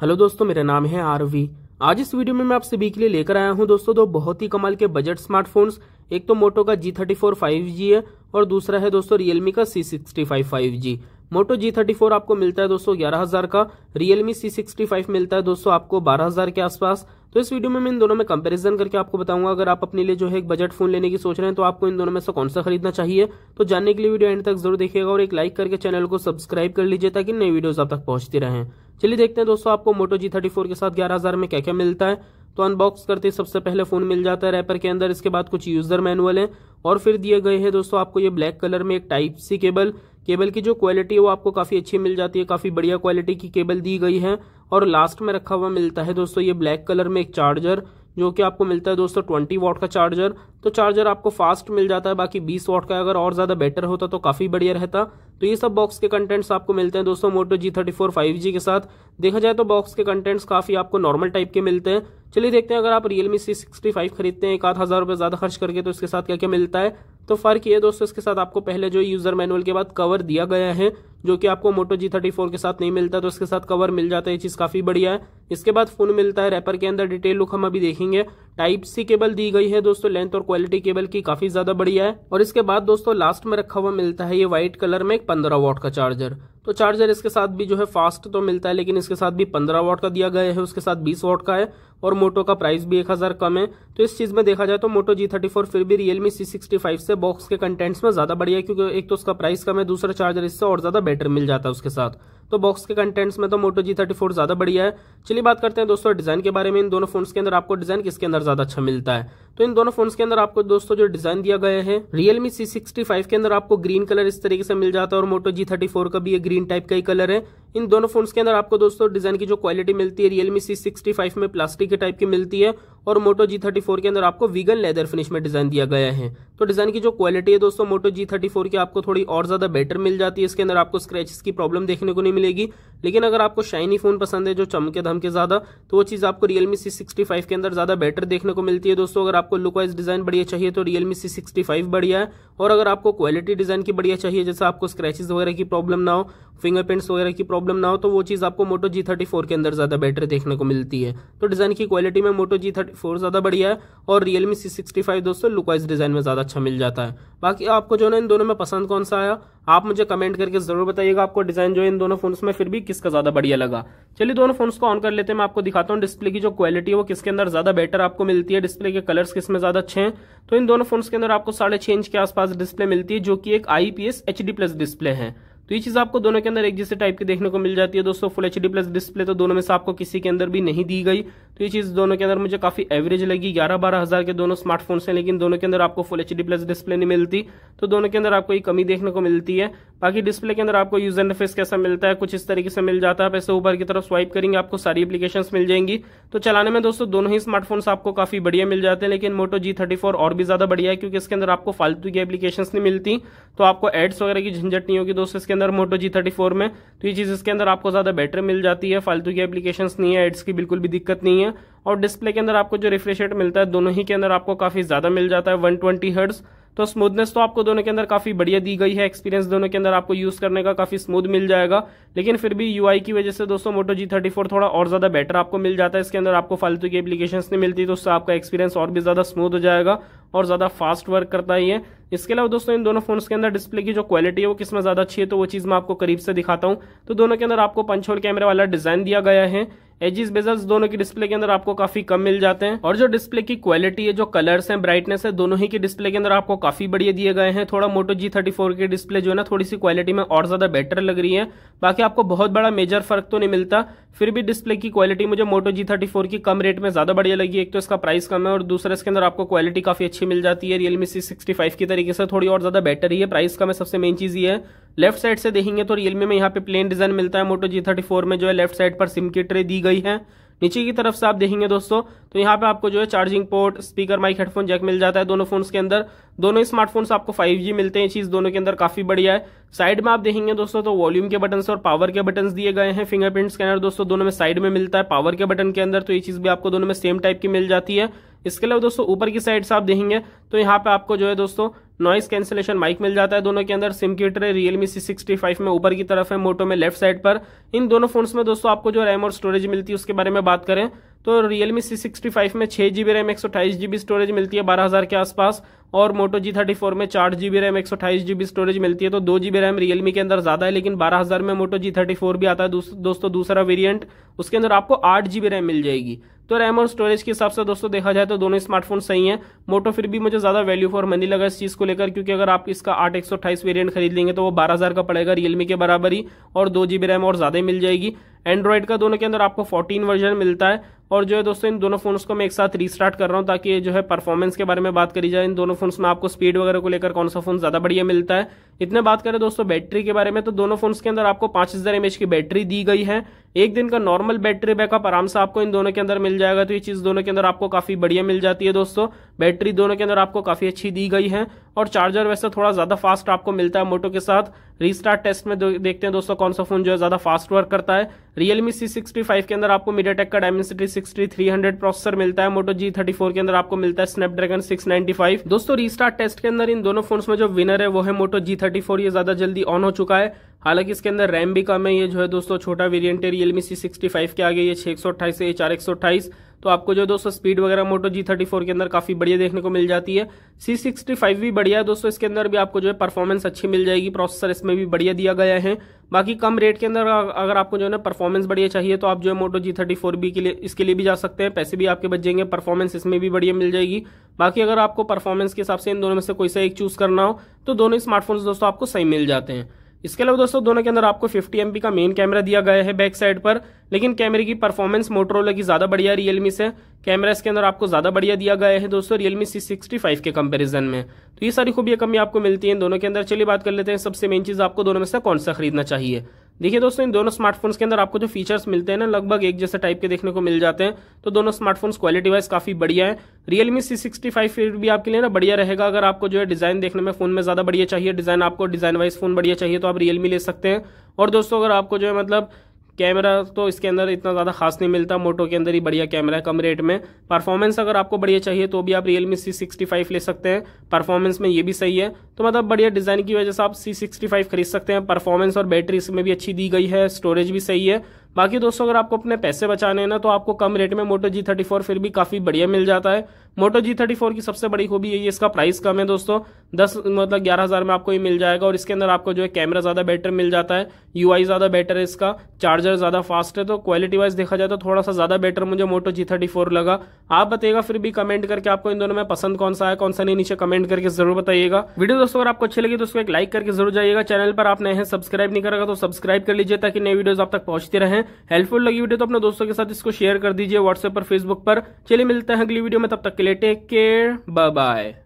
hello दोस्तों मेरा नाम है आरवी आज इस वीडियो में मैं आप सभी के लिए लेकर आया हूं दोस्तों दो बहुत ही कमाल के बजट स्मार्टफोन्स एक तो मोटो का G thirty four five G है और दूसरा है दोस्तों रियलमी का C sixty five five G Moto G thirty four आपको मिलता है दोस्तों ग्यारह हजार का रियलमी सी सिक्सटी फाइव मिलता है दोस्तों आपको बारह हजार के आसपास तो इस वीडियो में मैं इन दोनों में कंपैरिजन करके आपको बताऊंगा अगर आप अपने लिए जो है एक बजट फोन लेने की सोच रहे हैं तो आपको इन दोनों में से कौन सा खरीदना चाहिए तो जानने के लिए वीडियो एंड तक जरूर देखिएगा और एक लाइक करके चैनल को सब्सक्राइब कर लीजिए ताकि नई वीडियोज आप तक पहुंचती रहे चलिए देखते हैं दोस्तों आपको मोटो जी थर्टी फोर के साथ ग्यारह हजार में क्या क्या मिलता है तो अनबॉक्स करते सबसे पहले फोन मिल जाता है रैपर के अंदर इसके बाद कुछ यूजर मैनुअल है और फिर दिए गए हैं दोस्तों आपको ये ब्लैक कलर में एक टाइप सी केबल केबल की जो क्वालिटी है वो आपको काफ़ी अच्छी मिल जाती है काफ़ी बढ़िया क्वालिटी की केबल दी गई है और लास्ट में रखा हुआ मिलता है दोस्तों ये ब्लैक कलर में एक चार्जर जो कि आपको मिलता है दोस्तों ट्वेंटी वॉट का चार्जर तो चार्जर आपको फास्ट मिल जाता है बाकी बीस वॉट का अगर और ज़्यादा बेटर होता तो काफ़ी बढ़िया रहता तो ये सब बॉक्स के कंटेंट्स आपको मिलते हैं दोस्तों Moto G thirty four five G के साथ देखा जाए तो बॉक्स के कंटेंट्स काफ़ी आपको नॉर्मल टाइप के मिलते हैं चलिए देखते हैं अगर आप रियलमी सी सिक्सटी फाइव खरीदते हैं एक आध हज़ार रुपये ज़्यादा खर्च करके तो इसके साथ क्या क्या मिलता है तो फ़र्क ये दोस्तों इसके साथ आपको पहले जो यूज़र मैनुअल के बाद कवर दिया गया है जो कि आपको मोटो जी थर्टी फोर के साथ नहीं मिलता तो इसके साथ कवर मिल जाता है ये चीज़ काफ़ी बढ़िया है इसके बाद फोन मिलता है रैपर के अंदर डिटेल लुक हम अभी देखेंगे टाइप सी केबल दी गई है दोस्तों लेंथ और क्वालिटी केबल की काफ़ी ज़्यादा बढ़िया है और इसके बाद दोस्तों लास्ट में रखा हुआ मिलता है ये व्हाइट कलर में एक पंद्रह वॉट का चार्जर तो चार्जर इसके साथ भी जो है फास्ट तो मिलता है लेकिन इसके साथ भी पंद्रह वॉट का दिया गया है उसके साथ बीस वॉट का है और मोटो का प्राइस भी एक हज़ार कम है तो इस चीज़ में देखा जाए तो मोटो जी थर्टी फोर फिर भी रियलमी सी सिक्सटी फाइव से बॉक्स के कंटेंट्स में ज़्यादा बढ़िया है क्योंकि एक तो उसका प्राइस कम है दूसरा चार्जर इससे और ज़्यादा बैटर मिल जाता है उसके साथ तो बॉक्स के कंटेंट्स में तो मोटो जी थर्टी फोर ज़्यादा बढ़िया है चलिए बात करते हैं दोस्तों डिज़ाइन के बारे में इन दोनों फोन्स के अंदर आपको डिज़ाइन किसके अंदर ज़्यादा अच्छा मिलता है तो इन दोनों फोन्स के अंदर आपको दोस्तों जो डिज़ाइन दिया गया है रियलमी सी सिक्सटी फाइव के अंदर आपको ग्रीन कलर इस तरीके से मिल जाता है और मोटो जी थर्टी फोर का भी ये ग्रीन टाइप का ही कलर है इन दोनों फोन्स के अंदर आपको दोस्तों डिज़ाइन की जो क्वालिटी मिलती है रियलमी सी सिक्सटी फाइव में प्लास्टिक के टाइप की मिलती है और मोटो जी थर्टी फोर के अंदर आपको वीगन लेदर फिनिश में डिज़ाइन दिया गया है तो डिज़ाइन की जो क्वालिटी है दोस्तों मोटो जी थर्टी फोर की आपको थोड़ी और ज़्यादा बेटर मिल जाती है इसके अंदर आपको स्क्रेचेस की प्रॉब्लम देखने को नहीं मिलेगी लेकिन अगर आपको शाइनी फ़ोन पसंद है जो चमके धमके ज़्यादा तो वो चीज़ आपको रियलमी सी सिक्सटी फाइव के अंदर ज़्यादा बेटर देखने को मिलती है दोस्तों अगर आपको लुक वाइज डिज़ाइन बढ़िया चाहिए तो रियलमी सी सिक्सटी फाइव बढ़िया है और अगर आपको क्वालिटी डिज़ाइन की बढ़िया चाहिए जैसे आपको स्क्रैचेज वगैरह की प्रॉब्लम ना हो फिंगरप्रिंट्स वगैरह की प्रॉब्लम ना हो तो वो चीज़ आपको मोटो जी थर्टी फोर के अंदर ज़्यादा बेटर देखने को मिलती है तो डिज़ाइन की क्वालिटी में मोटो जी थर्टी फोर ज़्यादा बढ़िया है और रियलमी सी सिक्सटी फाइव दोस्तों लुक वाइज डिज़ाइन में ज़्यादा अच्छा मिल जाता है बाकी आपको जो है इन दोनों में पसंद कौन सा आया आप मुझे कमेंट करके जरूर बताइएगा आपको डिजाइन जो है इन दोनों फोन्स में फिर भी किसका ज्यादा बढ़िया लगा चलिए दोनों फोन्स को ऑन कर लेते हैं मैं आपको दिखाता हूँ डिस्प्ले की जो क्वालिटी है वो किसके अंदर ज्यादा बेटर आपको मिलती है डिस्प्ले के कलर्स किसमें ज्यादा अच्छे हैं तो इन दोनों फोन्स के अंदर आपको साढ़े इंच के आसपास डिस्प्ले मिलती है जो कि एक आईपीएस एच प्लस डिस्प्ले है तो ये चीज़ आपको दोनों के अंदर एक जैसे टाइप की देखने को मिल जाती है दोस्तों फुल एच प्लस डिस्प्ले तो दोनों में से आपको किसी के अंदर भी नहीं दी गई तो ये चीज़ दोनों के अंदर मुझे काफ़ी एवरेज लगी ग्यारह बारह हज़ार के दोनों स्मार्टफोन्स हैं लेकिन दोनों के अंदर आपको फुल एच प्लस डिस्प्ले नहीं मिलती तो दोनों के अंदर आपको ये कमी देखने को मिलती है बाकी डिस्प्ले के अंदर आपको यूजर इंटरफेस कैसा मिलता है कुछ इस तरीके से मिल जाता है आप ऐसे ऊपर की तरफ स्वाइप करेंगे आपको सारी एप्लीकेशन मिल जाएंगी तो चलाने में दोस्तों दोनों ही स्मार्टफोन आपको काफी बढ़िया मिल जाते हैं लेकिन मोटो जी थर्टी फोर और भी ज्यादा बढ़िया है क्योंकि इसके अंदर आपको फालतू की एप्लीकेशन नहीं मिलती तो आपको एड्स वगैरह की झंझट नहीं होगी दोस्तों इसके अंदर मोटो जी थर्टी फोर में तो ये चीज इसके अंदर आपको ज्यादा बेटर मिल जाती है फालतू की एप्लीकेशन नहीं है एड्स की बिल्कुल भी दिक्कत नहीं है और डिस्प्ले के अंदर आपको जो रिफ्रेश रेट मिलता है दोनों ही के अंदर आपको काफी ज्यादा मिल जाता है वन ट्वेंटी हर्ट्स तो स्मूथनेस तो आपको दोनों के अंदर काफ़ी बढ़िया दी गई है एक्सपीरियंस दोनों के अंदर आपको यूज़ करने का काफ़ी स्मूथ मिल जाएगा लेकिन फिर भी यू की वजह से दोस्तों मोटो जी थर्टी फोर थोड़ा और ज़्यादा बेटर आपको मिल जाता है इसके अंदर आपको फालतू की एप्लीकेशन नहीं मिलती तो उससे आपका एक्सपीरियंस और भी ज़्यादा स्मूथ हो जाएगा और ज़्यादा फास्ट वर्क करता ही है इसके अलावा दोस्तों इन दोनों फोन्स के अंदर डिस्प्ले की जो क्वालिटी है वो किसमें ज़्यादा अच्छी है तो वो चीज़ मैं आपको करीब से दिखाता हूँ तो दोनों के अंदर आपको पंचोल कैमरे वाला डिज़ाइन दिया गया है एजिस बेजल्स दोनों की डिस्प्ले के अंदर आपको काफी कम मिल जाते हैं और जो डिस्प्ले की क्वालिटी है जो कलर्स हैं ब्राइटनेस है दोनों ही के डिस्प्ले के अंदर आपको काफी बढ़िया दिए गए हैं थोड़ा मोटो जी थर्टी फोर की डिस्प्ले जो है ना थोड़ी सी क्वालिटी में और ज्यादा बेटर लग रही है बाकी आपको बहुत बड़ा मेजर फर्क तो नहीं मिलता फिर भी डिस्प्ले की क्वालिटी मुझे मोटो जी थर्टी फोर की कम रेट में ज्यादा बढ़िया लगी एक तो इसका प्राइस कम है और दूसरा इसके अंदर आपको क्वालिटी काफी अच्छी मिल जाती है रियलमी सी सिक्सटी फाइव की तरीके से थोड़ी और ज़्यादा बेटर ही है प्राइस का मैं सबसे मेन चीज़ ये है लेफ्ट साइड से देखेंगे तो रियलमी में यहाँ पे प्लेन डिज़ाइन मिलता है मोटो जी थर्टी फोर में जो है लेफ्ट साइड पर सिम की ट्रे दी गई है नीचे की तरफ से आप देखेंगे दोस्तों तो यहाँ पे आपको जो है charging port speaker mic headphone jack मिल जाता है दोनों फोन्स के अंदर दोनों स्मार्टफोन्स आपको 5G मिलते हैं चीज़ दोनों के अंदर काफ़ी बढ़िया है साइड में आप देखेंगे दोस्तों तो वॉल्यूम के बटन और पावर के बटन दिए गए हैं फिंगरप्रिंट स्कैनर दोस्तों दोनों में साइड में मिलता है पावर के बटन के अंदर तो ये चीज़ भी आपको दोनों में सेम टाइप की मिल जाती है इसके अलावा दोस्तों ऊपर की साइड से आप देखेंगे तो यहाँ पे आपको जो है दोस्तों नॉइस कैंसिलेशन माइक मिल जाता है दोनों के अंदर सिम की tray Realme C sixty five में ऊपर की तरफ है मोटो में लेफ्ट साइड पर इन दोनों फोन्स में दोस्तों आपको जो रैम और स्टोरेज मिलती है उसके बारे में बात करें तो रियलमी सी सिक्सटी फाइव में छः जी बी रैम एक सौ अठाईस जी स्टोरेज मिलती है बारह हज़ार के आसपास और मोटो जी थर्टी फोर में चार जी बी रैम एक सौ अठाईस जी बी स्टोरेज मिलती है तो दो जी बी रैम रियलमी के अंदर ज़्यादा है लेकिन बारह हज़ार में मोटो जी थर्टी फोर भी आता है दूस, दोस्तों दूसरा वेरियंट उसके अंदर आपको आठ जी बी रैम मिल जाएगी तो रैम और स्टोरेज के हिसाब से दोस्तों देखा जाए तो दोनों स्मार्टफोन सही हैं मोटो फिर भी मुझे ज़्यादा वैल्यू फॉर मनी लगा इस चीज़ को लेकर क्योंकि अगर आप इसका आठ एक सौ अट्ठाईस वेरियंट खरीद लेंगे तो वो बारह हज़ार का पड़ेगा रियलमी के बराबर ही और दो जी बी रैम और ज़्यादा मिल जाएगी एंड्रॉयड का दोनों के अंदर आपको फोर्टीन वर्जन मिलता है और जो है दोस्तों इन दोनों फोन्स को मैं एक साथ रीस्टार्ट कर रहा हूँ ताकि जो है परफॉर्मेंस के बारे में बात करी जाए इन दोनों फोन्स में आपको स्पीड वगैरह को लेकर कौन सा फोन ज़्यादा बढ़िया मिलता है इतने बात करें दोस्तों बैटरी के बारे में तो दोनों फोन्स के अंदर आपको पांच हज़ार की बैटरी दी गई है एक दिन का नॉर्मल बैटरी बैकअप आराम से आपको इन दोनों के अंदर मिल जाएगा तो ये चीज़ दोनों के अंदर आपको काफ़ी बढ़िया मिल जाती है दोस्तों बैटरी दोनों के अंदर आपको काफ़ी अच्छी दी गई है और चार्जर वैसे थोड़ा ज़्यादा फास्ट आपको मिलता है मोटो के साथ रीस्टार्ट टेस्ट में देखते हैं दोस्तों कौन सा फोन जो है ज़्यादा फास्ट वर्क करता है रियलमी सी के अंदर आपको मीडिया का Dimensity sixty three hundred processor मिलता है मोटो जी थर्टी फोर के अंदर आपको मिलता है स्नैपड्रैगन सिक्स फाइव दोस्तों रीस्टार्ट टेस्ट के अंदर इन दोनों फोन में जो विनर है वो है मोटो जी थर्टी फोर ये ज्यादा जल्दी ऑन हो चुका है हालांकि इसके अंदर रैम भी कम है ये जो है दोस्तों छोटा वेरिएंट है रियलमी सी सिक्सटी फाइव के आगे ये छह सौ अट्ठाईस है ये चार एक सौ अट्ठाईस तो आपको जो दोस्तों स्पीड वगैरह मोटो जी थर्टी फोर के अंदर काफी बढ़िया देखने को मिल जाती है सी सिक्सटी फाइव भी बढ़िया है दोस्तों इसके अंदर भी आपको जो है परफॉर्मेंस अच्छी मिल जाएगी प्रोसेसर इसमें भी बढ़िया दिया गया है बाकी कम रेट के अंदर अगर आपको जो है ना परफॉर्मेंस बढ़िया चाहिए तो आप जो है Moto G thirty four B के लिए इसके लिए भी जा सकते हैं पैसे भी आपके बच जाएंगे परफॉर्मेंस इसमें भी बढ़िया मिल जाएगी बाकी अगर आपको परफॉर्मेंस के हिसाब से इन दोनों में से कोई सा एक चूज़ करना हो तो दोनों स्मार्टफोन्स दोस्तों आपको सही मिल जाते हैं इसके अलावा दोस्तों दोनों के अंदर आपको 50 एम का मेन कैमरा दिया गया है बैक साइड पर लेकिन कैमरे की परफॉर्मेंस मोटरोला की ज़्यादा बढ़िया रियलमी से कैमरा इसके अंदर आपको ज़्यादा बढ़िया दिया गया है दोस्तों रियलमी सी सिक्सटी फाइव के कम्पेरिजन में तो ये सारी खूबियां कमी आपको मिलती है दोनों के अंदर चलिए बात कर लेते हैं सबसे मेन चीज़ आपको दोनों में से कौन सा खरीदना चाहिए देखिए दोस्तों इन दोनों स्मार्टफोन्स के अंदर आपको जो फीचर्स मिलते हैं ना लगभग एक जैसे टाइप के देखने को मिल जाते हैं तो दोनों स्मार्टफोन्स क्वालिटी वाइज काफी बढ़िया है रियलमी सी सिक्सटी फाइव फिर भी आपके लिए ना बढ़िया रहेगा अगर आपको जो है डिजाइन देखने में फोन में ज्यादा बढ़िया चाहिए डिजाइन आपको डिजाइन वाइज फोन बढ़िया चाहिए तो आप रियलमी ले सकते हैं और दोस्तों अगर आपको जो है मतलब कैमरा तो इसके अंदर इतना ज़्यादा खास नहीं मिलता मोटो के अंदर ही बढ़िया कैमरा है कम रेट में परफॉर्मेंस अगर आपको बढ़िया चाहिए तो भी आप Realme C sixty five ले सकते हैं परफॉर्मेंस में ये भी सही है तो मतलब बढ़िया डिज़ाइन की वजह से आप सी सिक्सटी फाइव खरीद सकते हैं परफॉर्मेंस और बैटरी इसमें भी अच्छी दी गई है स्टोरेज भी सही है बाकी दोस्तों अगर आपको अपने पैसे बचाने हैं ना तो आपको कम रेट में मोटो जी थर्टी फोर फिर भी काफ़ी बढ़िया मिल जाता है मोटो जी थर्टी फोर की सबसे बड़ी खूबी यही है इसका प्राइस कम है दोस्तों दस मतलब ग्यारह हज़ार में आपको ये मिल जाएगा और इसके अंदर आपको जो है कैमरा ज़्यादा बेटर मिल जाता है यू ज़्यादा बेटर है इसका चार्जर ज़्यादा फास्ट है तो क्वालिटी वाइज देखा जाए तो थोड़ा सा ज़्यादा बेटर मुझे मोटो जी थर्टी फोर लगा आप बताइएगा फिर भी कमेंट करके आपको इन दोनों में पसंद कौन सा है कौन सा नहीं नीचे कमेंट करके जरूर बताइएगा वीडियो दोस्तों अगर आपको अच्छी लगी तो उसको एक लाइक करके जरूर जाइएगा चैनल पर आप नए हैं सब्सक्राइब नहीं करेगा तो सब्सक्राइब कर लीजिए ताकि नई वीडियोज आप तक पहुंचते रहें हेल्पफुल लगी वीडियो तो अपने दोस्तों के साथ इसको शेयर कर दीजिए व्हाट्सएप पर फेसबुक पर चलिए मिलते हैं अगली वीडियो में तब तक के लिए टेक केयर बाय बाय